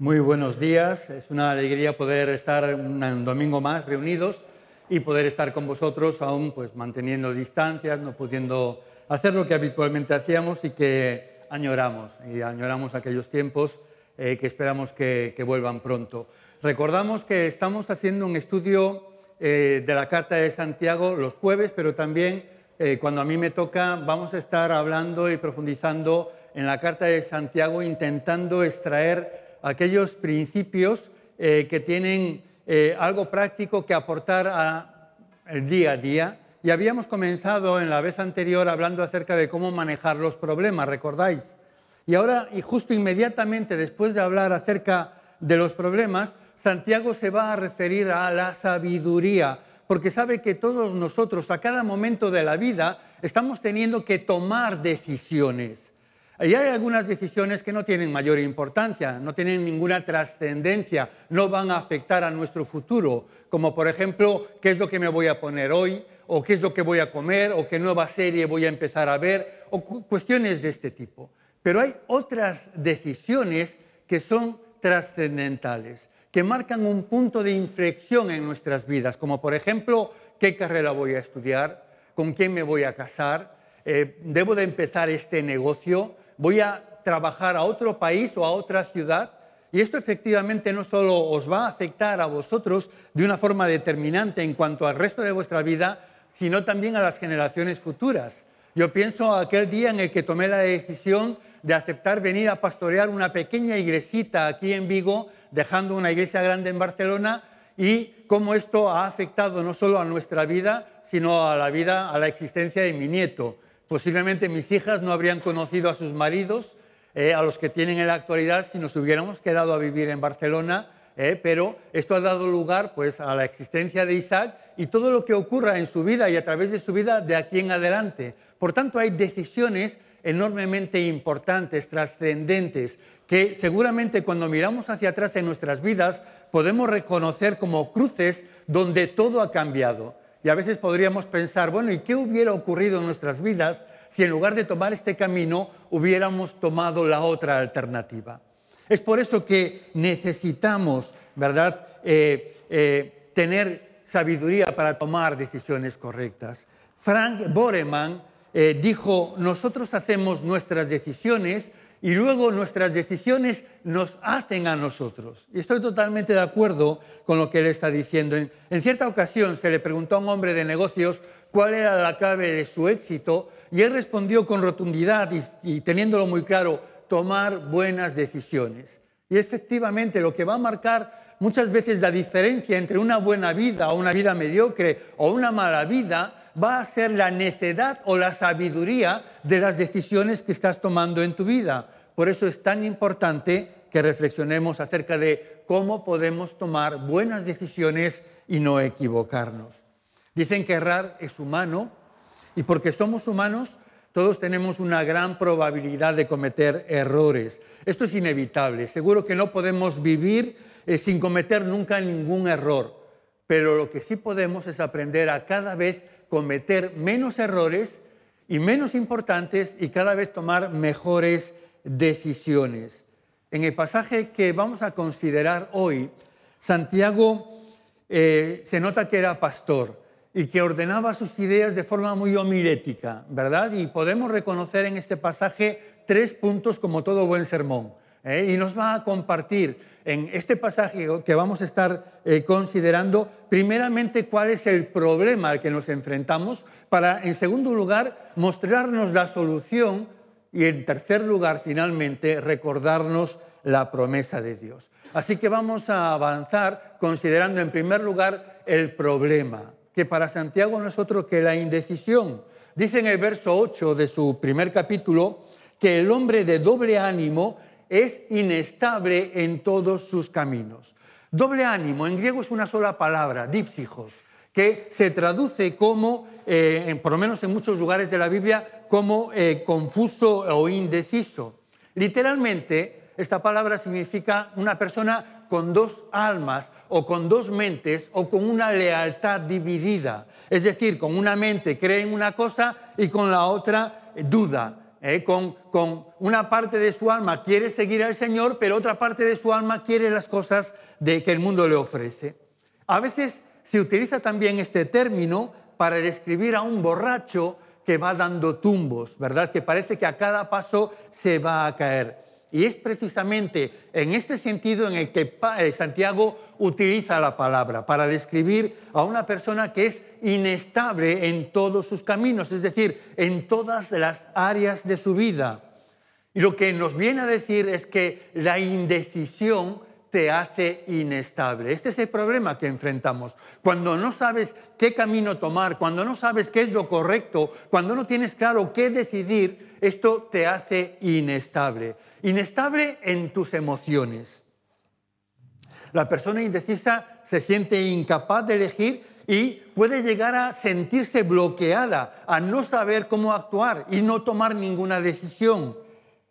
Muy buenos días. Es una alegría poder estar un domingo más reunidos y poder estar con vosotros aún pues manteniendo distancias, no pudiendo hacer lo que habitualmente hacíamos y que añoramos. Y añoramos aquellos tiempos eh, que esperamos que, vuelvan pronto. Recordamos que estamos haciendo un estudio eh, de la Carta de Santiago los jueves, pero también eh, cuando a mí me toca vamos a estar hablando y profundizando en la Carta de Santiago intentando extraer aquellos principios eh, que tienen eh, algo práctico que aportar al día a día. Y habíamos comenzado en la vez anterior hablando acerca de cómo manejar los problemas, ¿recordáis? Y ahora, y justo inmediatamente después de hablar acerca de los problemas, Santiago se va a referir a la sabiduría, porque sabe que todos nosotros a cada momento de la vida estamos teniendo que tomar decisiones. Y hay algunas decisiones que no tienen mayor importancia, no tienen ninguna trascendencia, no van a afectar a nuestro futuro, como por ejemplo, qué es lo que me voy a poner hoy, o qué es lo que voy a comer, o qué nueva serie voy a empezar a ver, o cuestiones de este tipo. Pero hay otras decisiones que son trascendentales, que marcan un punto de inflexión en nuestras vidas, como por ejemplo, qué carrera voy a estudiar, con quién me voy a casar, eh, debo de empezar este negocio, voy a trabajar a otro país o a otra ciudad. Y esto efectivamente no solo os va a afectar a vosotros de una forma determinante en cuanto al resto de vuestra vida, sino también a las generaciones futuras. Yo pienso aquel día en el que tomé la decisión de aceptar venir a pastorear una pequeña iglesita aquí en Vigo, dejando una iglesia grande en Barcelona, y cómo esto ha afectado no solo a nuestra vida, sino a la vida, a la existencia de mi nieto. Posiblemente mis hijas no habrían conocido a sus maridos, eh, a los que tienen en la actualidad, si nos hubiéramos quedado a vivir en Barcelona, eh, pero esto ha dado lugar pues, a la existencia de Isaac y todo lo que ocurra en su vida y a través de su vida de aquí en adelante. Por tanto, hay decisiones enormemente importantes, trascendentes, que seguramente cuando miramos hacia atrás en nuestras vidas podemos reconocer como cruces donde todo ha cambiado. Y a veces podríamos pensar, bueno, ¿y qué hubiera ocurrido en nuestras vidas si en lugar de tomar este camino hubiéramos tomado la otra alternativa? Es por eso que necesitamos, ¿verdad?, eh, eh, tener sabiduría para tomar decisiones correctas. Frank Boreman eh, dijo, nosotros hacemos nuestras decisiones y luego nuestras decisiones nos hacen a nosotros. Y estoy totalmente de acuerdo con lo que él está diciendo. En, cierta ocasión se le preguntó a un hombre de negocios cuál era la clave de su éxito y él respondió con rotundidad y, y teniéndolo muy claro, tomar buenas decisiones. Y efectivamente lo que va a marcar muchas veces la diferencia entre una buena vida o una vida mediocre o una mala vida va a ser la necedad o la sabiduría de las decisiones que estás tomando en tu vida. Por eso es tan importante que reflexionemos acerca de cómo podemos tomar buenas decisiones y no equivocarnos. Dicen que errar es humano y porque somos humanos todos tenemos una gran probabilidad de cometer errores. Esto es inevitable. Seguro que no podemos vivir eh, sin cometer nunca ningún error, pero lo que sí podemos es aprender a cada vez cometer menos errores y menos importantes y cada vez tomar mejores decisiones. En el pasaje que vamos a considerar hoy, Santiago eh, se nota que era pastor y que ordenaba sus ideas de forma muy homilética, ¿verdad? Y podemos reconocer en este pasaje tres puntos como todo buen sermón. ¿eh? Y nos va a compartir en este pasaje que vamos a estar eh, considerando, primeramente cuál es el problema al que nos enfrentamos, para en segundo lugar mostrarnos la solución y en tercer lugar finalmente recordarnos la promesa de Dios. Así que vamos a avanzar considerando en primer lugar el problema, que para Santiago nosotros que la indecisión. Dice en el verso 8 de su primer capítulo que el hombre de doble ánimo es inestable en todos sus caminos. Doble ánimo, en griego es una sola palabra, dipsijos, que se traduce como, eh, por lo menos en muchos lugares de la Biblia, como eh, confuso o indeciso. Literalmente, esta palabra significa una persona con dos almas o con dos mentes o con una lealtad dividida. Es decir, con una mente cree en una cosa y con la otra duda. ¿eh? con, una parte de su alma quiere seguir al Señor, pero otra parte de su alma quiere las cosas de, que el mundo le ofrece. A veces se utiliza también este término para describir a un borracho que va dando tumbos, ¿verdad? Que parece que a cada paso se va a caer. Y es precisamente en este sentido en el que eh, Santiago utiliza la palabra para describir a una persona que es inestable en todos sus caminos, es decir, en todas las áreas de su vida. Y lo que nos viene a decir es que la indecisión te hace inestable. Este es el problema que enfrentamos. Cuando no sabes qué camino tomar, cuando no sabes qué es lo correcto, cuando no tienes claro qué decidir, esto te hace inestable. Inestable en tus emociones. La persona indecisa se siente incapaz de elegir y puede llegar a sentirse bloqueada, a no saber cómo actuar y no tomar ninguna decisión.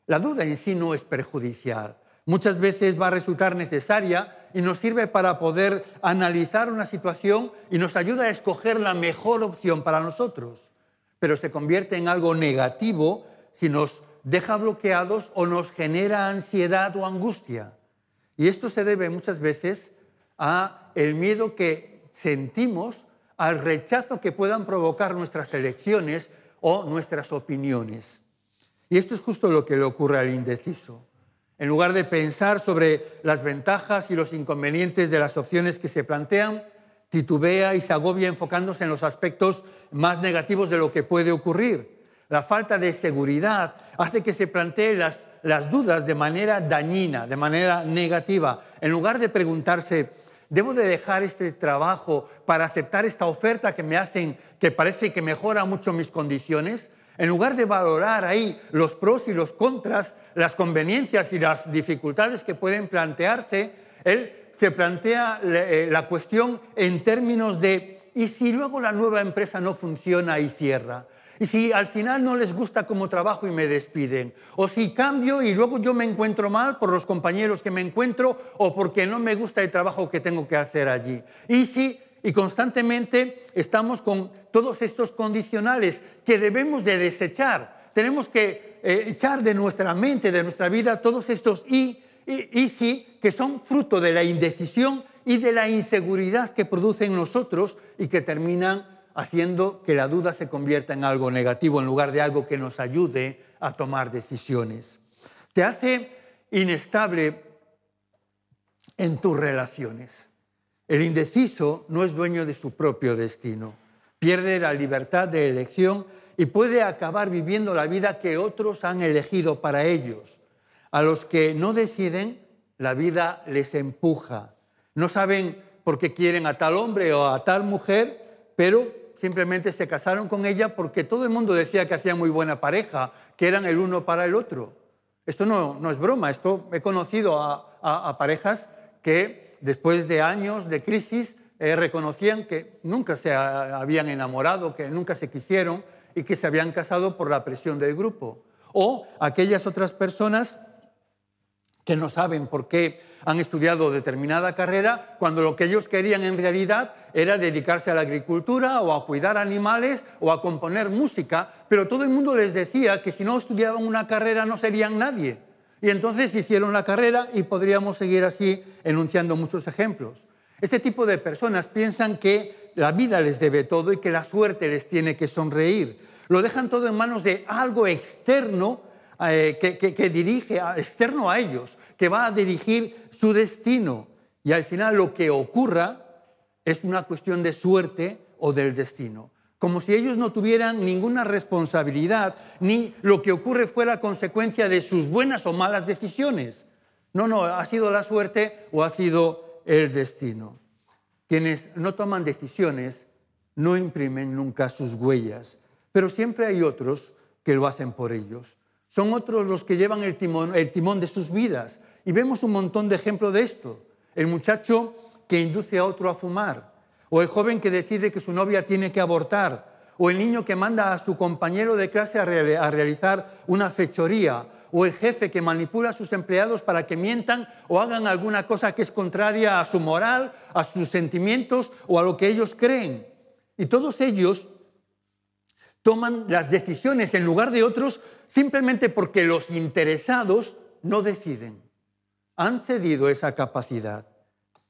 La duda en sí no es perjudicial muchas veces va a resultar necesaria y nos sirve para poder analizar una situación y nos ayuda a escoger la mejor opción para nosotros, pero se convierte en algo negativo si nos deja bloqueados o nos genera ansiedad o angustia. Y esto se debe muchas veces a el miedo que sentimos al rechazo que puedan provocar nuestras elecciones o nuestras opiniones. Y esto es justo lo que le ocurre al indeciso. En lugar de pensar sobre las ventajas y los inconvenientes de las opciones que se plantean, titubea y se agobia enfocándose en los aspectos más negativos de lo que puede ocurrir. La falta de seguridad hace que se planteen las, dudas de manera dañina, de manera negativa. En lugar de preguntarse, ¿debo dejar este trabajo para aceptar esta oferta que me hacen que parece que mejora mucho mis condiciones? en lugar de valorar ahí los pros y los contras, las conveniencias y las dificultades que pueden plantearse, él se plantea eh, la cuestión en términos de, ¿y si luego la nueva empresa no funciona y cierra? Y si al final no les gusta como trabajo y me despiden. O si cambio y luego yo me encuentro mal por los compañeros que me encuentro o porque no me gusta el trabajo que tengo que hacer allí. Y si, y constantemente estamos con todos estos condicionales que debemos de desechar. Tenemos que eh, echar de nuestra mente, de nuestra vida, todos estos y, y sí que son fruto de la indecisión y de la inseguridad que producen nosotros y que terminan haciendo que la duda se convierta en algo negativo en lugar de algo que nos ayude a tomar decisiones. Te hace inestable en tus relaciones. El indeciso no es dueño de su propio destino pierde la libertad de elección y puede acabar viviendo la vida que otros han elegido para ellos. A los que no deciden, la vida les empuja. No saben por qué quieren a tal hombre o a tal mujer, pero simplemente se casaron con ella porque todo el mundo decía que hacían muy buena pareja, que eran el uno para el otro. Esto no, no es broma, esto he conocido a parejas que después de años de crisis eh, reconocían que nunca se habían enamorado, que nunca se quisieron y que se habían casado por la presión del grupo. O aquellas otras personas que no saben por qué han estudiado determinada carrera, cuando lo que ellos querían en realidad era dedicarse a la agricultura o a cuidar animales o a componer música, pero todo el mundo les decía que si no estudiaban una carrera no serían nadie. Y entonces hicieron la carrera y podríamos seguir así enunciando muchos ejemplos. Este tipo de personas piensan que la vida les debe todo y que la suerte les tiene que sonreír. Lo dejan todo en manos de algo externo eh, que, dirige, externo a ellos, que va a dirigir su destino. Y al final lo que ocurra es una cuestión de suerte o del destino. Como si ellos no tuvieran ninguna responsabilidad, ni lo que ocurre fuera consecuencia de sus buenas o malas decisiones. No, no, ha sido la suerte o ha sido el destino. Quienes no toman decisiones no imprimen nunca sus huellas, pero siempre hay otros que lo hacen por ellos. Son otros los que llevan el timón, de sus vidas. Y vemos un montón de ejemplos de esto. El muchacho que induce a otro a fumar, o el joven que decide que su novia tiene que abortar, o el niño que manda a su compañero de clase a, realizar una fechoría, o el jefe que manipula a sus empleados para que mientan o hagan alguna cosa que es contraria a su moral, a sus sentimientos o a lo que ellos creen. Y todos ellos toman las decisiones en lugar de otros simplemente porque los interesados no deciden. Han cedido esa capacidad.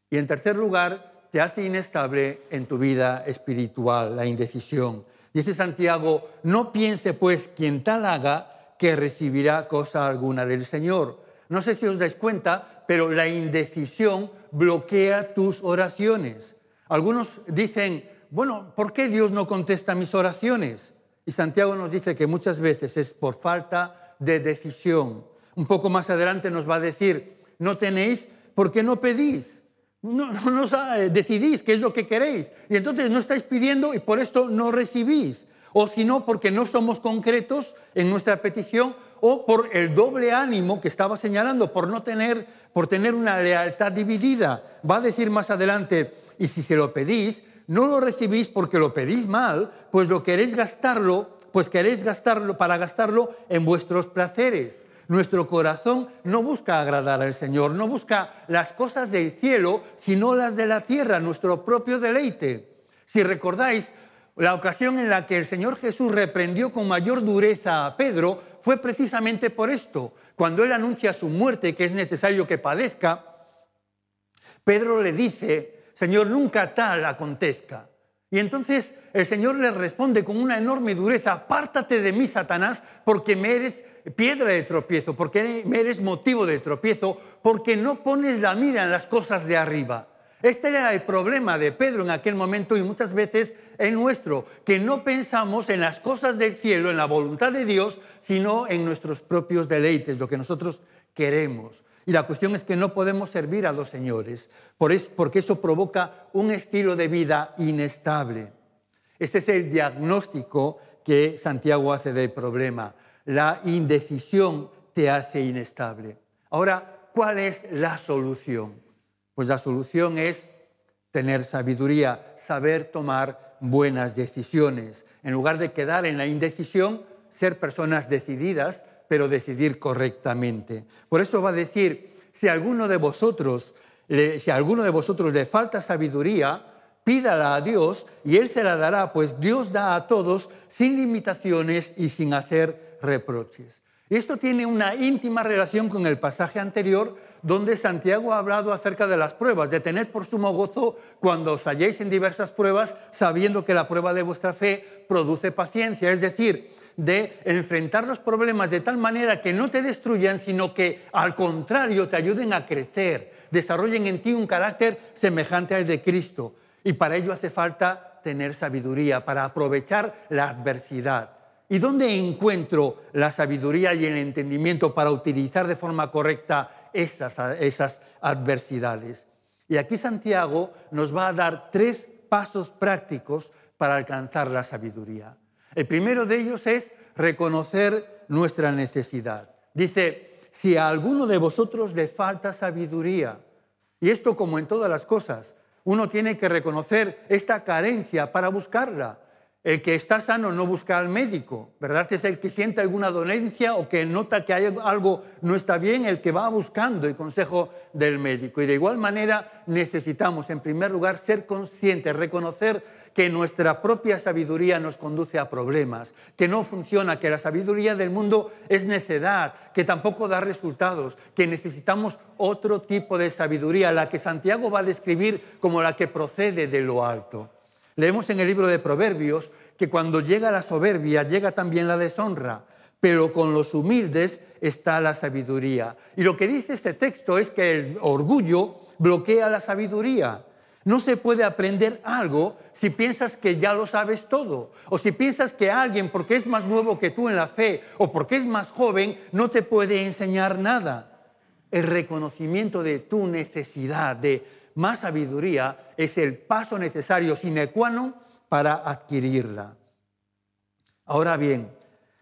Y en tercer lugar, te hace inestable en tu vida espiritual la indecisión. Dice Santiago, no piense pues quien tal haga que recibirá cosa alguna del Señor. No sé si os dais cuenta, pero la indecisión bloquea tus oraciones. Algunos dicen, bueno, ¿por qué Dios no contesta mis oraciones? Y Santiago nos dice que muchas veces es por falta de decisión. Un poco más adelante nos va a decir, no tenéis porque no pedís. No, no, no eh, decidís qué es lo que queréis. Y entonces no estáis pidiendo y por esto no recibís o si no porque no somos concretos en nuestra petición o por el doble ánimo que estaba señalando, por no tener, por tener una lealtad dividida. Va a decir más adelante, y si se lo pedís, no lo recibís porque lo pedís mal, pues lo queréis gastarlo, pues queréis gastarlo para gastarlo en vuestros placeres. Nuestro corazón no busca agradar al Señor, no busca las cosas del cielo, sino las de la tierra, nuestro propio deleite. Si recordáis, la ocasión en la que el Señor Jesús reprendió con mayor dureza a Pedro fue precisamente por esto. Cuando él anuncia su muerte, que es necesario que padezca, Pedro le dice, Señor, nunca tal acontezca. Y entonces el Señor le responde con una enorme dureza, apártate de mí, Satanás, porque me eres piedra de tropiezo, porque me eres motivo de tropiezo, porque no pones la mira en las cosas de arriba. Este era el problema de Pedro en aquel momento y muchas veces es nuestro, que no pensamos en las cosas del cielo, en la voluntad de Dios, sino en nuestros propios deleites, lo que nosotros queremos. Y la cuestión es que no podemos servir a los señores, porque eso provoca un estilo de vida inestable. Este es el diagnóstico que Santiago hace del problema. La indecisión te hace inestable. Ahora, ¿cuál es la solución? Pues la solución es tener sabiduría, saber tomar buenas decisiones. En lugar de quedar en la indecisión, ser personas decididas, pero decidir correctamente. Por eso va a decir, si alguno de vosotros, si a alguno de vosotros le falta sabiduría, pídala a Dios y Él se la dará, pues Dios da a todos sin limitaciones y sin hacer reproches. Esto tiene una íntima relación con el pasaje anterior donde Santiago ha hablado acerca de las pruebas. de tener por sumo gozo cuando os halléis en diversas pruebas, sabiendo que la prueba de vuestra fe produce paciencia. Es decir, de enfrentar los problemas de tal manera que no te destruyan, sino que al contrario te ayuden a crecer, desarrollen en ti un carácter semejante al de Cristo. Y para ello hace falta tener sabiduría, para aprovechar la adversidad. ¿Y dónde encuentro la sabiduría y el entendimiento para utilizar de forma correcta esas, esas adversidades? Y aquí Santiago nos va a dar tres pasos prácticos para alcanzar la sabiduría. El primero de ellos es reconocer nuestra necesidad. Dice, si a alguno de vosotros le falta sabiduría, y esto como en todas las cosas, uno tiene que reconocer esta carencia para buscarla. El que está sano no busca al médico, ¿verdad? Es el que siente alguna dolencia o que nota que algo no está bien, el que va buscando el consejo del médico. Y de igual manera necesitamos, en primer lugar, ser conscientes, reconocer que nuestra propia sabiduría nos conduce a problemas, que no funciona, que la sabiduría del mundo es necedad, que tampoco da resultados, que necesitamos otro tipo de sabiduría, la que Santiago va a describir como la que procede de lo alto. Leemos en el libro de Proverbios que cuando llega la soberbia, llega también la deshonra, pero con los humildes está la sabiduría. Y lo que dice este texto es que el orgullo bloquea la sabiduría. No se puede aprender algo si piensas que ya lo sabes todo, o si piensas que alguien, porque es más nuevo que tú en la fe, o porque es más joven, no te puede enseñar nada. El reconocimiento de tu necesidad, de más sabiduría es el paso necesario sine qua non para adquirirla. Ahora bien,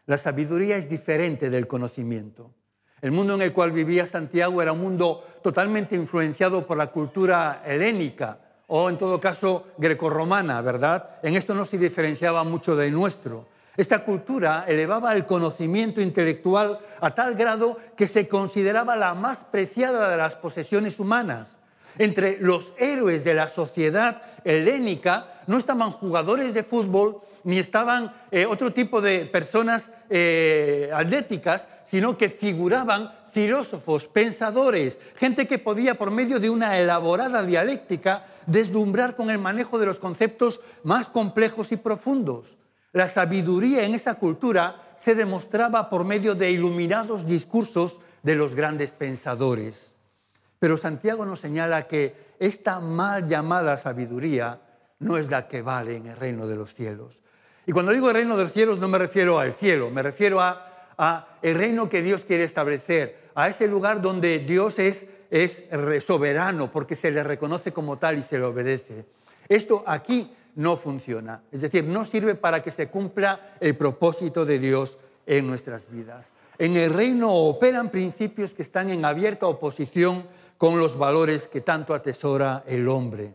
la sabiduría es diferente del conocimiento. El mundo en el cual vivía Santiago era un mundo totalmente influenciado por la cultura helénica o en todo caso grecorromana, ¿verdad? En esto no se diferenciaba mucho del nuestro. Esta cultura elevaba el conocimiento intelectual a tal grado que se consideraba la más preciada de las posesiones humanas. Entre los héroes de la sociedad helénica no estaban jugadores de fútbol ni estaban eh, otro tipo de personas eh, atléticas, sino que figuraban filósofos, pensadores, gente que podía por medio de una elaborada dialéctica deslumbrar con el manejo de los conceptos más complejos y profundos. La sabiduría en esa cultura se demostraba por medio de iluminados discursos de los grandes pensadores. Pero Santiago nos señala que esta mal llamada sabiduría no es la que vale en el reino de los cielos. Y cuando digo el reino de los cielos no me refiero al cielo, me refiero a, el reino que Dios quiere establecer, a ese lugar donde Dios es, es soberano porque se le reconoce como tal y se le obedece. Esto aquí no funciona, es decir, no sirve para que se cumpla el propósito de Dios en nuestras vidas. En el reino operan principios que están en abierta oposición con los valores que tanto atesora el hombre.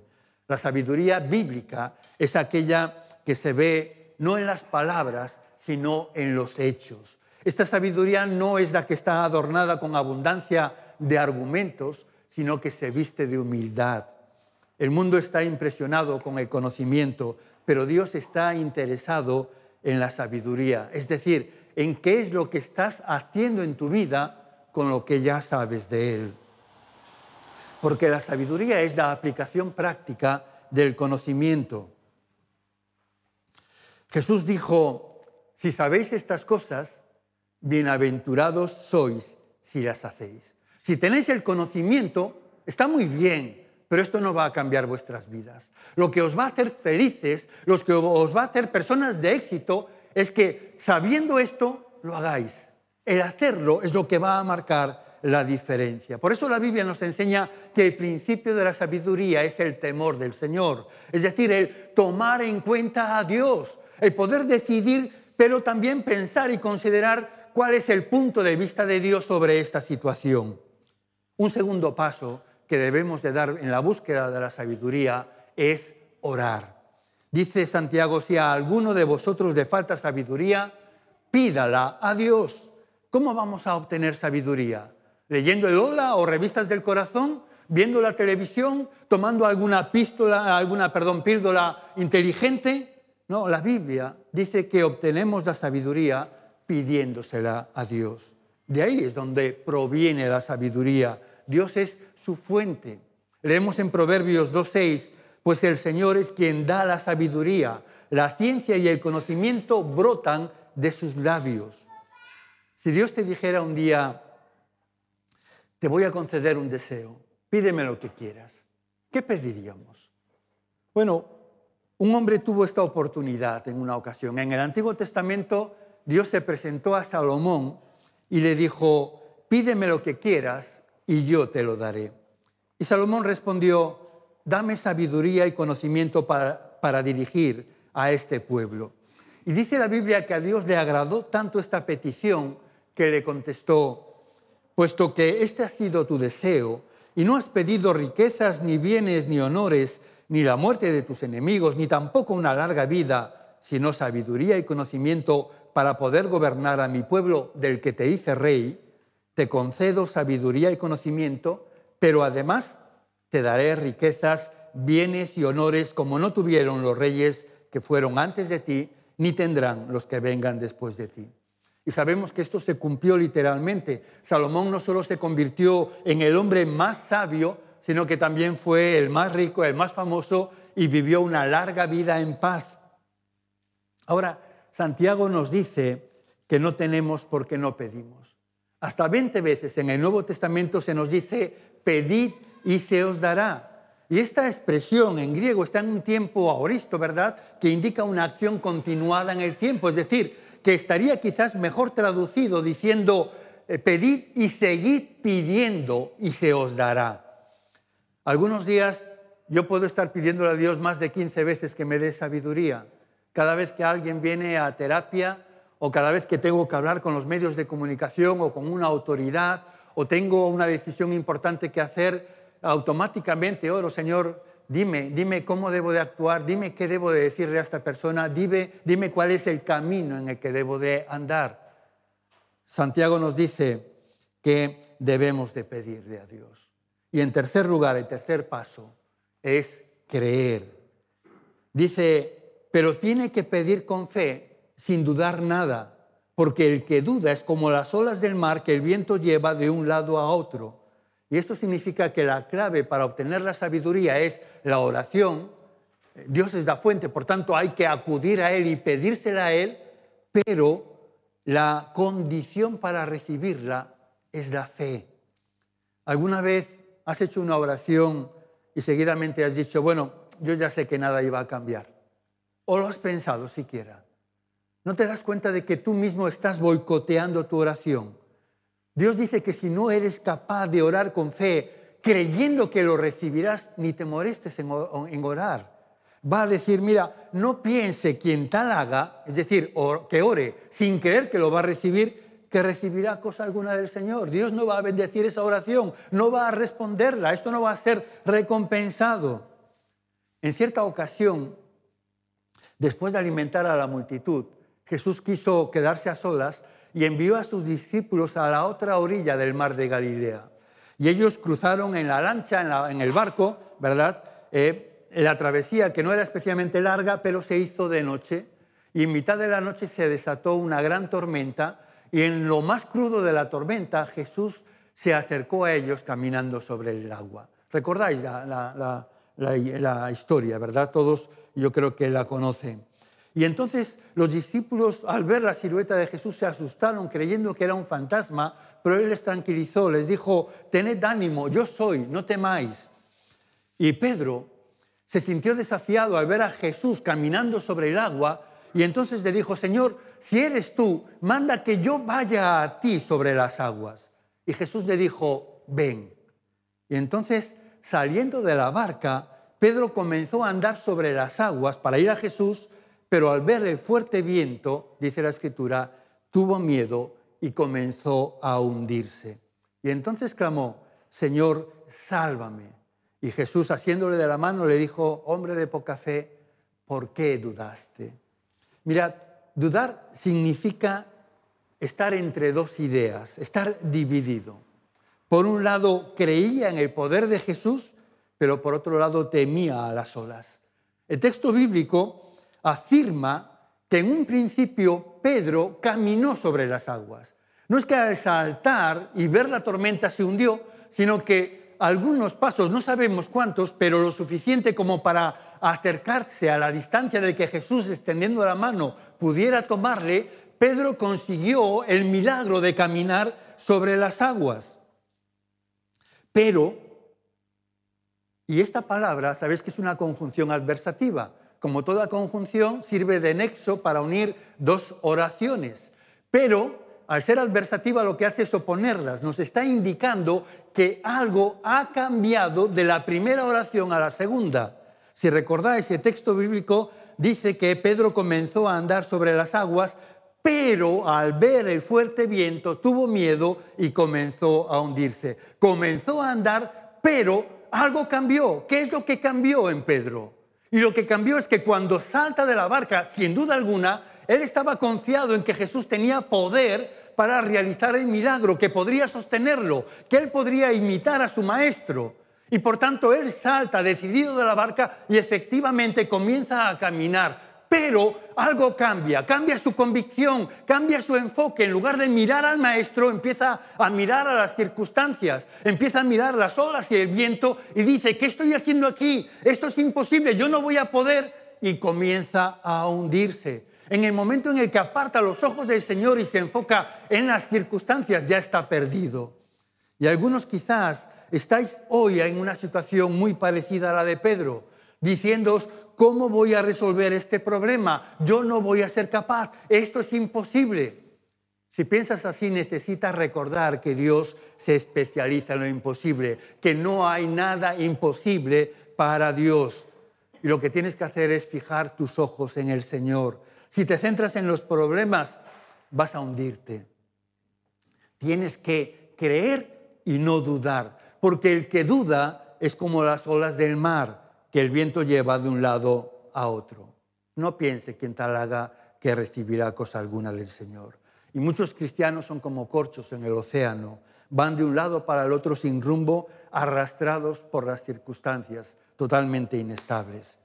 La sabiduría bíblica es aquella que se ve no en las palabras, sino en los hechos. Esta sabiduría no es la que está adornada con abundancia de argumentos, sino que se viste de humildad. El mundo está impresionado con el conocimiento, pero Dios está interesado en la sabiduría, es decir, en qué es lo que estás haciendo en tu vida con lo que ya sabes de Él porque la sabiduría es la aplicación práctica del conocimiento. Jesús dijo, si sabéis estas cosas, bienaventurados sois si las hacéis. Si tenéis el conocimiento, está muy bien, pero esto no va a cambiar vuestras vidas. Lo que os va a hacer felices, lo que os va a hacer personas de éxito, es que sabiendo esto, lo hagáis. El hacerlo es lo que va a marcar la diferencia. Por eso la Biblia nos enseña que el principio de la sabiduría es el temor del Señor, es decir, el tomar en cuenta a Dios, el poder decidir, pero también pensar y considerar cuál es el punto de vista de Dios sobre esta situación. Un segundo paso que debemos de dar en la búsqueda de la sabiduría es orar. Dice Santiago, si a alguno de vosotros le falta sabiduría, pídala a Dios. ¿Cómo vamos a obtener sabiduría? leyendo el Hola o revistas del corazón, viendo la televisión, tomando alguna pístola, alguna, perdón, píldora inteligente. No, la Biblia dice que obtenemos la sabiduría pidiéndosela a Dios. De ahí es donde proviene la sabiduría. Dios es su fuente. Leemos en Proverbios 2.6, pues el Señor es quien da la sabiduría. La ciencia y el conocimiento brotan de sus labios. Si Dios te dijera un día, te voy a conceder un deseo, pídeme lo que quieras. ¿Qué pediríamos? Bueno, un hombre tuvo esta oportunidad en una ocasión. En el Antiguo Testamento Dios se presentó a Salomón y le dijo, pídeme lo que quieras y yo te lo daré. Y Salomón respondió, dame sabiduría y conocimiento para, para dirigir a este pueblo. Y dice la Biblia que a Dios le agradó tanto esta petición que le contestó, puesto que este ha sido tu deseo, y no has pedido riquezas, ni bienes, ni honores, ni la muerte de tus enemigos, ni tampoco una larga vida, sino sabiduría y conocimiento para poder gobernar a mi pueblo del que te hice rey, te concedo sabiduría y conocimiento, pero además te daré riquezas, bienes y honores como no tuvieron los reyes que fueron antes de ti, ni tendrán los que vengan después de ti. Y sabemos que esto se cumplió literalmente. Salomón no solo se convirtió en el hombre más sabio, sino que también fue el más rico, el más famoso y vivió una larga vida en paz. Ahora, Santiago nos dice que no tenemos porque no pedimos. Hasta 20 veces en el Nuevo Testamento se nos dice, pedid y se os dará. Y esta expresión en griego está en un tiempo aoristo, ¿verdad? Que indica una acción continuada en el tiempo, es decir, que estaría quizás mejor traducido diciendo, eh, pedid y seguid pidiendo y se os dará. Algunos días yo puedo estar pidiéndole a Dios más de 15 veces que me dé sabiduría. Cada vez que alguien viene a terapia o cada vez que tengo que hablar con los medios de comunicación o con una autoridad o tengo una decisión importante que hacer, automáticamente oro, Señor, Dime, dime cómo debo de actuar, dime qué debo de decirle a esta persona, dime, dime cuál es el camino en el que debo de andar. Santiago nos dice que debemos de pedirle a Dios. Y en tercer lugar, el tercer paso es creer. Dice, pero tiene que pedir con fe, sin dudar nada, porque el que duda es como las olas del mar que el viento lleva de un lado a otro. Y esto significa que la clave para obtener la sabiduría es la oración. Dios es la fuente, por tanto hay que acudir a Él y pedírsela a Él, pero la condición para recibirla es la fe. ¿Alguna vez has hecho una oración y seguidamente has dicho, bueno, yo ya sé que nada iba a cambiar? ¿O lo has pensado siquiera? ¿No te das cuenta de que tú mismo estás boicoteando tu oración? Dios dice que si no eres capaz de orar con fe, creyendo que lo recibirás, ni te molestes en, orar. Va a decir, mira, no piense quien tal haga, es decir, que ore sin creer que lo va a recibir, que recibirá cosa alguna del Señor. Dios no va a bendecir esa oración, no va a responderla, esto no va a ser recompensado. En cierta ocasión, después de alimentar a la multitud, Jesús quiso quedarse a solas y envió a sus discípulos a la otra orilla del mar de Galilea. Y ellos cruzaron en la lancha, en, el barco, ¿verdad? Eh, la travesía, que no era especialmente larga, pero se hizo de noche. Y en mitad de la noche se desató una gran tormenta. Y en lo más crudo de la tormenta, Jesús se acercó a ellos caminando sobre el agua. ¿Recordáis la historia, verdad? Todos yo creo que la conocen. Y entonces los discípulos al ver la silueta de Jesús se asustaron creyendo que era un fantasma, pero él les tranquilizó, les dijo, tened ánimo, yo soy, no temáis. Y Pedro se sintió desafiado al ver a Jesús caminando sobre el agua y entonces le dijo, Señor, si eres tú, manda que yo vaya a ti sobre las aguas. Y Jesús le dijo, ven. Y entonces, saliendo de la barca, Pedro comenzó a andar sobre las aguas para ir a Jesús pero al ver el fuerte viento, dice la escritura, tuvo miedo y comenzó a hundirse. Y entonces clamó, Señor, sálvame. Y Jesús, haciéndole de la mano, le dijo, hombre de poca fe, ¿por qué dudaste? Mirad, dudar significa estar entre dos ideas, estar dividido. Por un lado creía en el poder de Jesús, pero por otro lado temía a las olas. El texto bíblico afirma que en un principio Pedro caminó sobre las aguas. No es que al saltar y ver la tormenta se hundió, sino que algunos pasos, no sabemos cuántos, pero lo suficiente como para acercarse a la distancia de que Jesús extendiendo la mano pudiera tomarle, Pedro consiguió el milagro de caminar sobre las aguas. Pero, y esta palabra, sabéis que es una conjunción adversativa, como toda conjunción, sirve de nexo para unir dos oraciones, pero al ser adversativa lo que hace es oponerlas, nos está indicando que algo ha cambiado de la primera oración a la segunda. Si recordáis, el texto bíblico dice que Pedro comenzó a andar sobre las aguas, pero al ver el fuerte viento tuvo miedo y comenzó a hundirse. Comenzó a andar, pero algo cambió. ¿Qué es lo que cambió en Pedro? Y lo que cambió es que cuando salta de la barca, sin duda alguna, él estaba confiado en que Jesús tenía poder para realizar el milagro, que podría sostenerlo, que él podría imitar a su maestro. Y por tanto él salta decidido de la barca y efectivamente comienza a caminar, pero algo cambia, cambia su convicción, cambia su enfoque. En lugar de mirar al maestro, empieza a mirar a las circunstancias, empieza a mirar las olas y el viento y dice, ¿qué estoy haciendo aquí? Esto es imposible, yo no voy a poder. Y comienza a hundirse. En el momento en el que aparta los ojos del Señor y se enfoca en las circunstancias, ya está perdido. Y algunos quizás estáis hoy en una situación muy parecida a la de Pedro, diciéndoos, ¿cómo voy a resolver este problema? Yo no voy a ser capaz, esto es imposible. Si piensas así, necesitas recordar que Dios se especializa en lo imposible, que no hay nada imposible para Dios. Y lo que tienes que hacer es fijar tus ojos en el Señor. Si te centras en los problemas, vas a hundirte. Tienes que creer y no dudar, porque el que duda es como las olas del mar que el viento lleva de un lado a otro. No piense quien tal haga que recibirá cosa alguna del Señor. Y muchos cristianos son como corchos en el océano, van de un lado para el otro sin rumbo, arrastrados por las circunstancias totalmente inestables.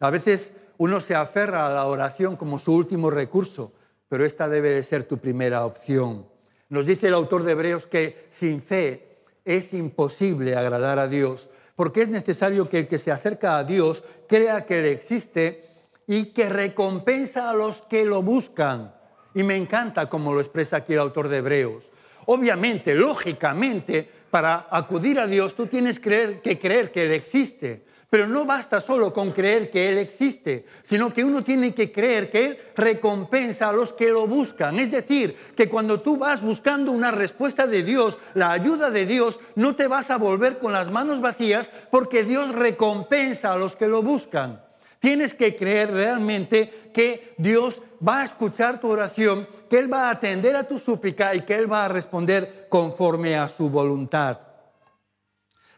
A veces uno se aferra a la oración como su último recurso, pero esta debe de ser tu primera opción. Nos dice el autor de Hebreos que sin fe es imposible agradar a Dios porque es necesario que el que se acerca a Dios crea que Él existe y que recompensa a los que lo buscan. Y me encanta como lo expresa aquí el autor de Hebreos. Obviamente, lógicamente, para acudir a Dios tú tienes que creer que Él existe. Pero no basta solo con creer que Él existe, sino que uno tiene que creer que Él recompensa a los que lo buscan. Es decir, que cuando tú vas buscando una respuesta de Dios, la ayuda de Dios, no te vas a volver con las manos vacías porque Dios recompensa a los que lo buscan. Tienes que creer realmente que Dios va a escuchar tu oración, que Él va a atender a tu súplica y que Él va a responder conforme a su voluntad.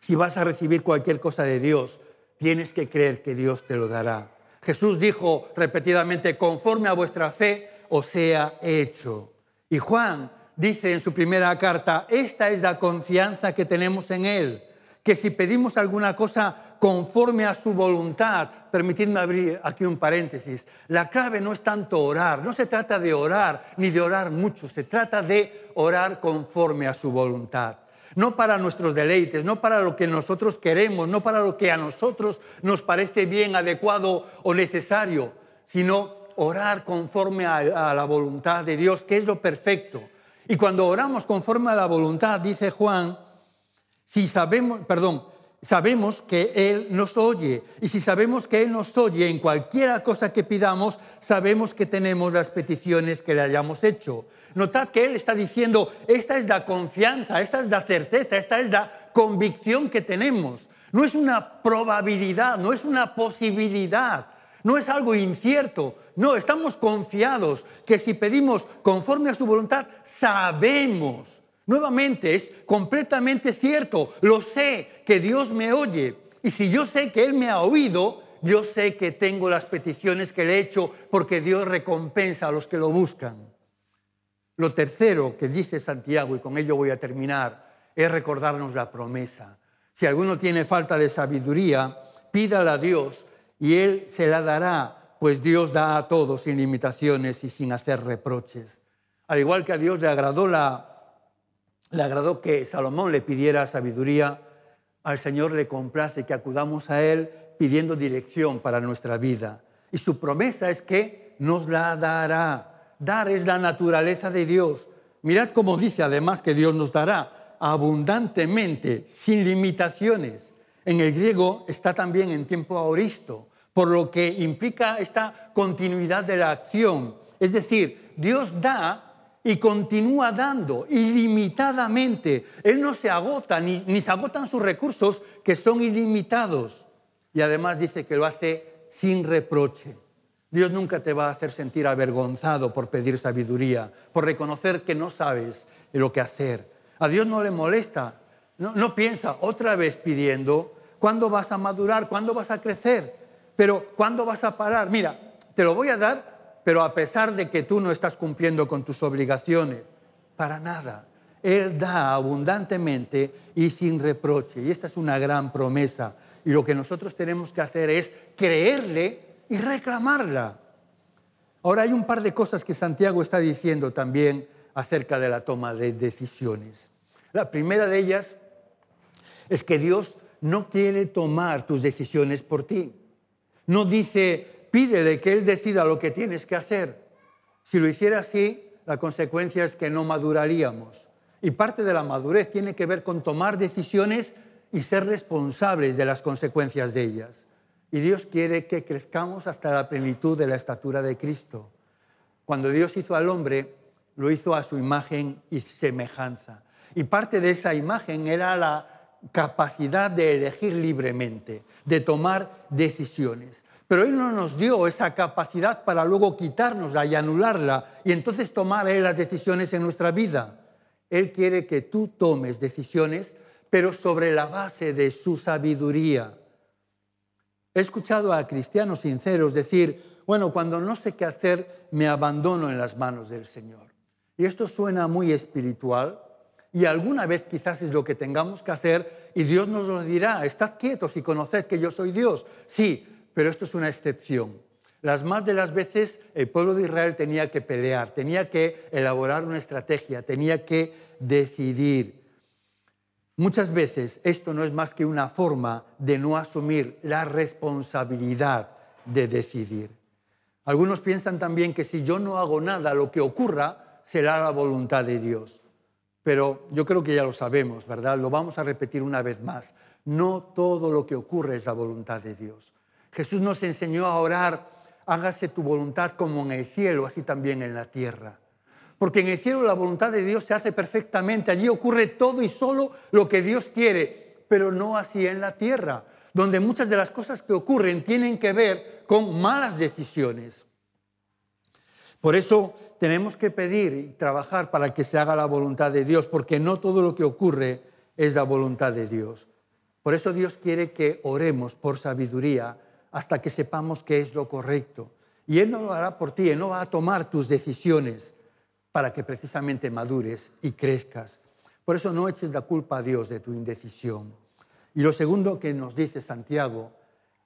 Si vas a recibir cualquier cosa de Dios, tienes que creer que Dios te lo dará. Jesús dijo repetidamente, conforme a vuestra fe os sea hecho. Y Juan dice en su primera carta, esta es la confianza que tenemos en Él, que si pedimos alguna cosa conforme a su voluntad, permitidme abrir aquí un paréntesis, la clave no es tanto orar, no se trata de orar ni de orar mucho, se trata de orar conforme a su voluntad no para nuestros deleites, no para lo que nosotros queremos, no para lo que a nosotros nos parece bien, adecuado o necesario, sino orar conforme a, la voluntad de Dios, que es lo perfecto. Y cuando oramos conforme a la voluntad, dice Juan, si sabemos, perdón, sabemos que Él nos oye. Y si sabemos que Él nos oye en cualquiera cosa que pidamos, sabemos que tenemos las peticiones que le hayamos hecho. Notad que Él está diciendo, esta es la confianza, esta es la certeza, esta es la convicción que tenemos. No es una probabilidad, no es una posibilidad, no es algo incierto. No, estamos confiados que si pedimos conforme a su voluntad, sabemos Nuevamente es completamente cierto. Lo sé que Dios me oye. Y si yo sé que Él me ha oído, yo sé que tengo las peticiones que le he hecho porque Dios recompensa a los que lo buscan. Lo tercero que dice Santiago, y con ello voy a terminar, es recordarnos la promesa. Si alguno tiene falta de sabiduría, pídala a Dios y Él se la dará, pues Dios da a todos sin limitaciones y sin hacer reproches. Al igual que a Dios le agradó la le agradó que Salomón le pidiera sabiduría, al Señor le complace que acudamos a Él pidiendo dirección para nuestra vida. Y su promesa es que nos la dará. Dar es la naturaleza de Dios. Mirad cómo dice además que Dios nos dará abundantemente, sin limitaciones. En el griego está también en tiempo aoristo, por lo que implica esta continuidad de la acción. Es decir, Dios da y continúa dando ilimitadamente. Él no se agota, ni, ni, se agotan sus recursos, que son ilimitados. Y además dice que lo hace sin reproche. Dios nunca te va a hacer sentir avergonzado por pedir sabiduría, por reconocer que no sabes lo que hacer. A Dios no le molesta, no piensa otra vez pidiendo, ¿cuándo vas a madurar? ¿Cuándo vas a crecer? Pero ¿cuándo vas a parar? Mira, te lo voy a dar pero a pesar de que tú no estás cumpliendo con tus obligaciones, para nada. Él da abundantemente y sin reproche. Y esta es una gran promesa. Y lo que nosotros tenemos que hacer es creerle y reclamarla. Ahora hay un par de cosas que Santiago está diciendo también acerca de la toma de decisiones. La primera de ellas es que Dios no quiere tomar tus decisiones por ti. No dice, Pídele que Él decida lo que tienes que hacer. Si lo hiciera así, la consecuencia es que no maduraríamos. Y parte de la madurez tiene que ver con tomar decisiones y ser responsables de las consecuencias de ellas. Y Dios quiere que crezcamos hasta la plenitud de la estatura de Cristo. Cuando Dios hizo al hombre, lo hizo a su imagen y semejanza. Y parte de esa imagen era la capacidad de elegir libremente, de tomar decisiones. Pero Él no nos dio esa capacidad para luego quitárnosla y anularla y entonces tomar las decisiones en nuestra vida. Él quiere que tú tomes decisiones, pero sobre la base de su sabiduría. He escuchado a cristianos sinceros decir, bueno, cuando no sé qué hacer, me abandono en las manos del Señor. Y esto suena muy espiritual y alguna vez quizás es lo que tengamos que hacer y Dios nos lo dirá, estad quietos y conoced que yo soy Dios. Sí, pero esto es una excepción. Las más de las veces el pueblo de Israel tenía que pelear, tenía que elaborar una estrategia, tenía que decidir. Muchas veces esto no es más que una forma de no asumir la responsabilidad de decidir. Algunos piensan también que si yo no hago nada, lo que ocurra será la voluntad de Dios. Pero yo creo que ya lo sabemos, ¿verdad? Lo vamos a repetir una vez más. No todo lo que ocurre es la voluntad de Dios. Jesús nos enseñó a orar, hágase tu voluntad como en el cielo, así también en la tierra. Porque en el cielo la voluntad de Dios se hace perfectamente, allí ocurre todo y solo lo que Dios quiere, pero no así en la tierra, donde muchas de las cosas que ocurren tienen que ver con malas decisiones. Por eso tenemos que pedir y trabajar para que se haga la voluntad de Dios, porque no todo lo que ocurre es la voluntad de Dios. Por eso Dios quiere que oremos por sabiduría hasta que sepamos qué es lo correcto. Y Él no lo hará por ti, Él no va a tomar tus decisiones para que precisamente madures y crezcas. Por eso no eches la culpa a Dios de tu indecisión. Y lo segundo que nos dice Santiago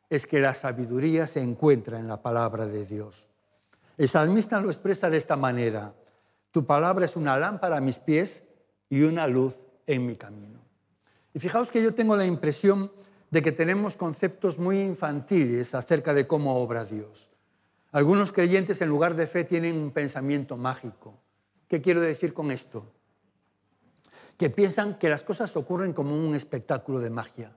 es que la sabiduría se encuentra en la palabra de Dios. El salmista lo expresa de esta manera. Tu palabra es una lámpara a mis pies y una luz en mi camino. Y fijaos que yo tengo la impresión de que tenemos conceptos muy infantiles acerca de cómo obra Dios. Algunos creyentes en lugar de fe tienen un pensamiento mágico. ¿Qué quiero decir con esto? Que piensan que las cosas ocurren como un espectáculo de magia.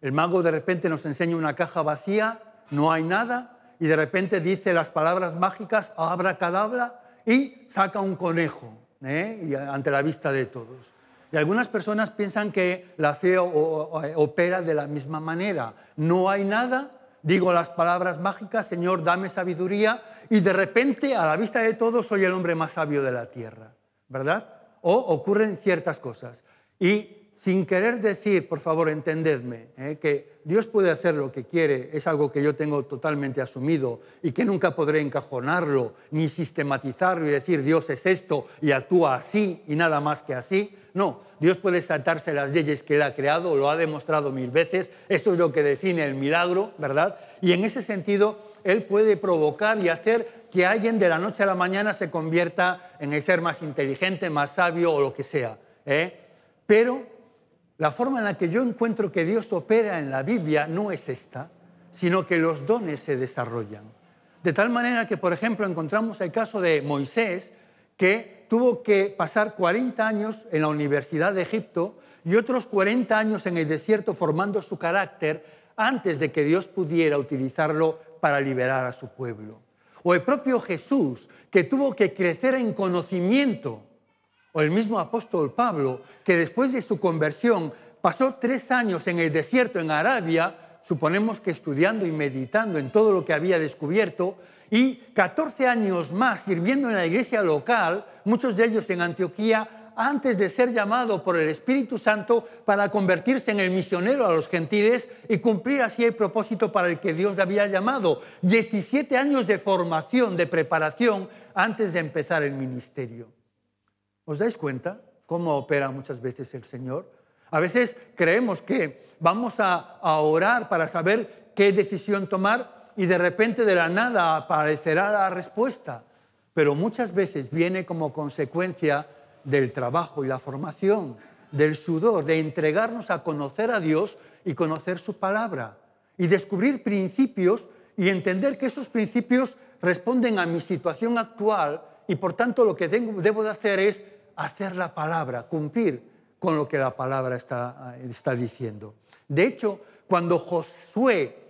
El mago de repente nos enseña una caja vacía, no hay nada, y de repente dice las palabras mágicas, abra cadabra, y saca un conejo, ¿eh? ante la vista de todos. Y algunas personas piensan que la fe opera de la misma manera. No hay nada, digo las palabras mágicas, Señor, dame sabiduría, y de repente, a la vista de todos, soy el hombre más sabio de la tierra, ¿verdad? O ocurren ciertas cosas. Y sin querer decir, por favor, entendedme, ¿eh? que Dios puede hacer lo que quiere, es algo que yo tengo totalmente asumido y que nunca podré encajonarlo, ni sistematizarlo y decir, Dios es esto y actúa así y nada más que así. No, Dios puede saltarse las leyes que Él ha creado, lo ha demostrado mil veces, eso es lo que define el milagro, ¿verdad? Y en ese sentido, Él puede provocar y hacer que alguien de la noche a la mañana se convierta en el ser más inteligente, más sabio o lo que sea. ¿eh? Pero la forma en la que yo encuentro que Dios opera en la Biblia no es esta, sino que los dones se desarrollan. De tal manera que, por ejemplo, encontramos el caso de Moisés, que tuvo que pasar 40 años en la Universidad de Egipto y otros 40 años en el desierto formando su carácter antes de que Dios pudiera utilizarlo para liberar a su pueblo. O el propio Jesús, que tuvo que crecer en conocimiento. O el mismo apóstol Pablo, que después de su conversión pasó tres años en el desierto en Arabia, suponemos que estudiando y meditando en todo lo que había descubierto, y 14 años más sirviendo en la iglesia local, muchos de ellos en Antioquía, antes de ser llamado por el Espíritu Santo para convertirse en el misionero a los gentiles y cumplir así el propósito para el que Dios le había llamado. 17 años de formación, de preparación, antes de empezar el ministerio. ¿Os dais cuenta cómo opera muchas veces el Señor? A veces creemos que vamos a, a orar para saber qué decisión tomar y de repente de la nada aparecerá la respuesta, pero muchas veces viene como consecuencia del trabajo y la formación, del sudor, de entregarnos a conocer a Dios y conocer su palabra y descubrir principios y entender que esos principios responden a mi situación actual y por tanto lo que debo de hacer es hacer la palabra, cumplir con lo que la palabra está diciendo. De hecho, cuando Josué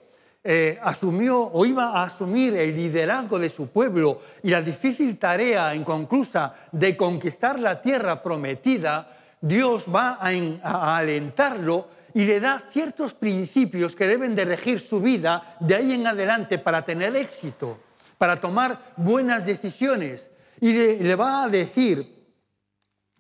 eh, asumió o iba a asumir el liderazgo de su pueblo y la difícil tarea inconclusa de conquistar la tierra prometida, Dios va a, alentarlo y le da ciertos principios que deben de regir su vida de ahí en adelante para tener éxito, para tomar buenas decisiones. Y le va a decir,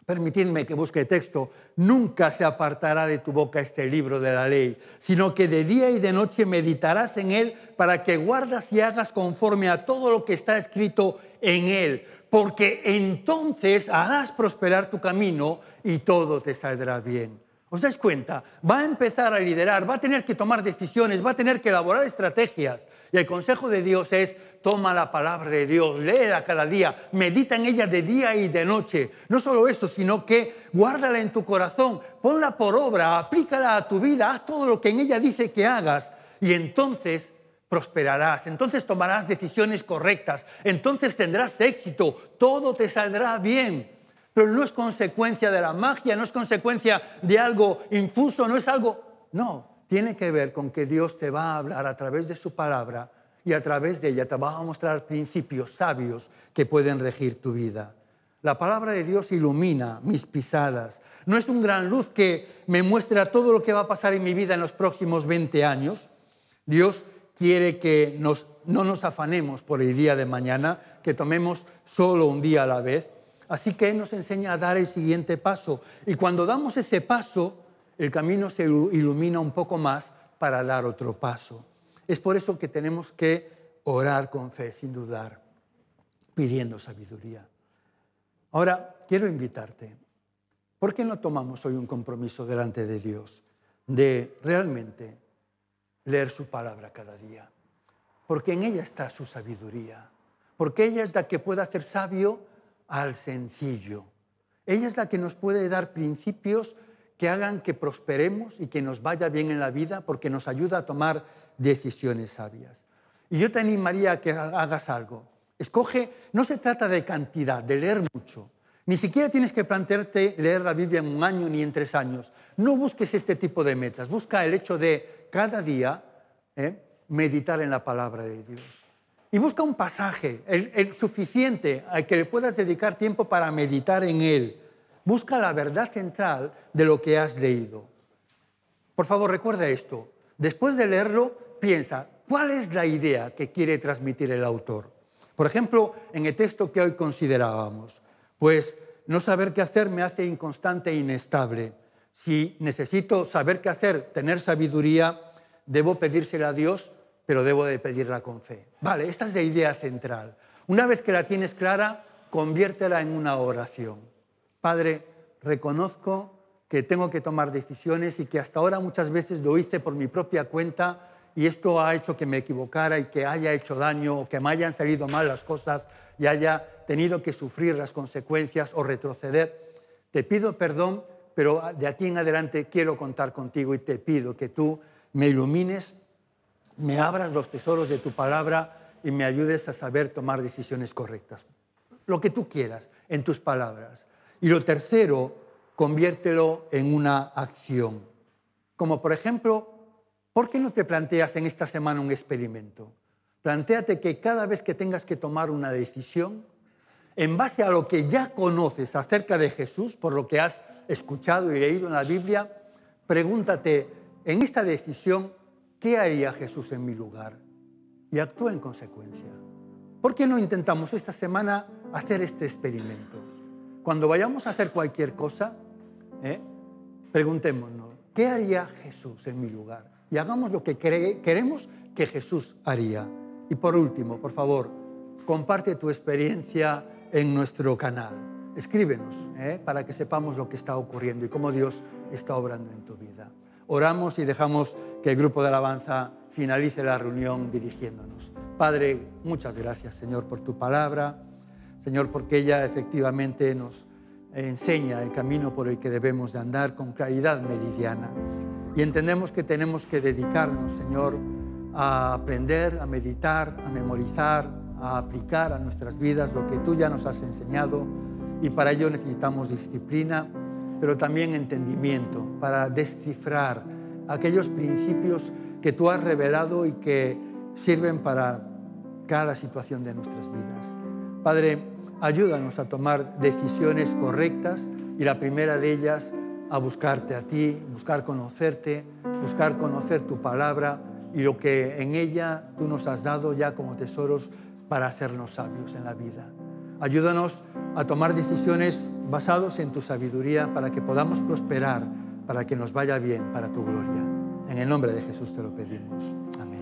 permitidme que busque texto, nunca se apartará de tu boca este libro de la ley, sino que de día y de noche meditarás en él para que guardas y hagas conforme a todo lo que está escrito en él, porque entonces harás prosperar tu camino y todo te saldrá bien. ¿Os dais cuenta? Va a empezar a liderar, va a tener que tomar decisiones, va a tener que elaborar estrategias. Y el consejo de Dios es, toma la palabra de Dios, léela cada día, medita en ella de día y de noche. No solo eso, sino que guárdala en tu corazón, ponla por obra, aplícala a tu vida, haz todo lo que en ella dice que hagas. Y entonces prosperarás, entonces tomarás decisiones correctas, entonces tendrás éxito, todo te saldrá bien pero no es consecuencia de la magia, no es consecuencia de algo infuso, no es algo... No, tiene que ver con que Dios te va a hablar a través de su palabra y a través de ella te va a mostrar principios sabios que pueden regir tu vida. La palabra de Dios ilumina mis pisadas. No es un gran luz que me muestra todo lo que va a pasar en mi vida en los próximos 20 años. Dios quiere que no nos afanemos por el día de mañana, que tomemos solo un día a la vez, Así que nos enseña a dar el siguiente paso. Y cuando damos ese paso, el camino se ilumina un poco más para dar otro paso. Es por eso que tenemos que orar con fe, sin dudar, pidiendo sabiduría. Ahora, quiero invitarte, ¿por qué no tomamos hoy un compromiso delante de Dios de realmente leer su palabra cada día? Porque en ella está su sabiduría, porque ella es la que puede hacer sabio al sencillo. Ella es la que nos puede dar principios que hagan que prosperemos y que nos vaya bien en la vida porque nos ayuda a tomar decisiones sabias. Y yo te animaría a que hagas algo. Escoge, no se trata de cantidad, de leer mucho. Ni siquiera tienes que plantearte leer la Biblia en un año ni en tres años. No busques este tipo de metas. Busca el hecho de cada día ¿eh? meditar en la palabra de Dios y busca un pasaje el, suficiente a que le puedas dedicar tiempo para meditar en él. Busca la verdad central de lo que has leído. Por favor, recuerda esto. Después de leerlo, piensa, ¿cuál es la idea que quiere transmitir el autor? Por ejemplo, en el texto que hoy considerábamos, pues no saber qué hacer me hace inconstante e inestable. Si necesito saber qué hacer, tener sabiduría, debo pedírsela a Dios, pero debo de pedirla con fe. Vale, esta es la idea central. Una vez que la tienes clara, conviértela en una oración. Padre, reconozco que tengo que tomar decisiones y que hasta ahora muchas veces lo hice por mi propia cuenta y esto ha hecho que me equivocara y que haya hecho daño o que me hayan salido mal las cosas y haya tenido que sufrir las consecuencias o retroceder. Te pido perdón, pero de aquí en adelante quiero contar contigo y te pido que tú me ilumines me abras los tesoros de tu palabra y me ayudes a saber tomar decisiones correctas. Lo que tú quieras en tus palabras. Y lo tercero, conviértelo en una acción. Como por ejemplo, ¿por qué no te planteas en esta semana un experimento? Plantéate que cada vez que tengas que tomar una decisión, en base a lo que ya conoces acerca de Jesús, por lo que has escuchado y leído en la Biblia, pregúntate, en esta decisión, ¿Qué haría Jesús en mi lugar? Y actúa en consecuencia. ¿Por qué no intentamos esta semana hacer este experimento? Cuando vayamos a hacer cualquier cosa, ¿eh? preguntémonos, ¿qué haría Jesús en mi lugar? Y hagamos lo que queremos que Jesús haría. Y por último, por favor, comparte tu experiencia en nuestro canal. Escríbenos ¿eh? para que sepamos lo que está ocurriendo y cómo Dios está obrando en tu vida oramos y dejamos que el grupo de alabanza finalice la reunión dirigiéndonos. Padre, muchas gracias, Señor, por tu palabra, Señor, porque ella efectivamente nos enseña el camino por el que debemos de andar con claridad meridiana. Y entendemos que tenemos que dedicarnos, Señor, a aprender, a meditar, a memorizar, a aplicar a nuestras vidas lo que tú ya nos has enseñado. Y para ello necesitamos disciplina, pero también entendimiento para descifrar aquellos principios que tú has revelado y que sirven para cada situación de nuestras vidas. Padre, ayúdanos a tomar decisiones correctas y la primera de ellas a buscarte a ti, buscar conocerte, buscar conocer tu palabra y lo que en ella tú nos has dado ya como tesoros para hacernos sabios en la vida. Ayúdanos a tomar decisiones basadas en tu sabiduría para que podamos prosperar, para que nos vaya bien, para tu gloria. En el nombre de Jesús te lo pedimos. Amén.